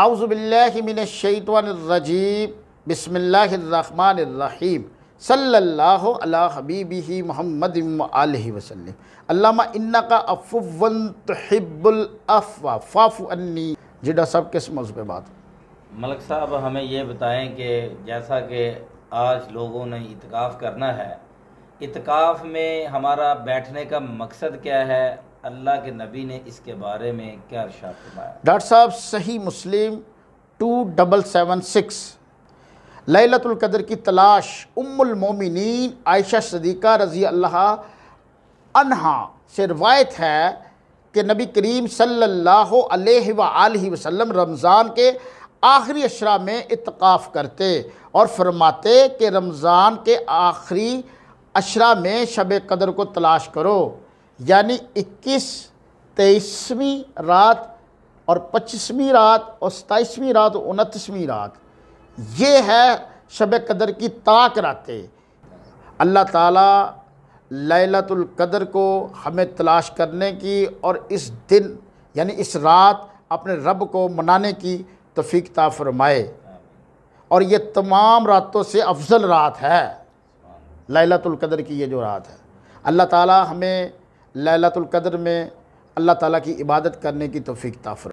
اعوذ باللہ من الشیطان الرجیم بسم اللہ الرحمن الرحیم صلی اللہ علیہ حبیبہ محمد علیہ وسلم علامہ الافو فافو انی جڈا سب کس موضوع پہ بات ملک صاحب ہمیں یہ بتائیں کہ جیسا کہ آج لوگوں نے اتقاف کرنا ہے اتقاف میں ہمارا بیٹھنے کا مقصد کیا ہے اللہ کے نبی نے اس کے بارے میں کیا فرمایا ڈاکٹر صاحب صحیح مسلم ٹو ڈبل سیون سکس لیلت القدر کی تلاش ام المومنین عائشہ صدیقہ رضی اللہ سے روایت ہے کہ نبی کریم صلی اللہ علیہ وآلہ وسلم رمضان کے آخری اشرا میں اتقاف کرتے اور فرماتے کہ رمضان کے آخری اشرا میں شب قدر کو تلاش کرو یعنی اکیس تیئیسویں رات اور پچیسویں رات اور ستائیسویں رات اور انتیسویں رات یہ ہے شب قدر کی طاق راتیں اللہ تعالیٰ لیلت القدر کو ہمیں تلاش کرنے کی اور اس دن یعنی اس رات اپنے رب کو منانے کی تا فرمائے اور یہ تمام راتوں سے افضل رات ہے لیلت القدر کی یہ جو رات ہے اللہ تعالیٰ ہمیں لیلت القدر میں اللہ تعالیٰ کی عبادت کرنے کی توفیق تافر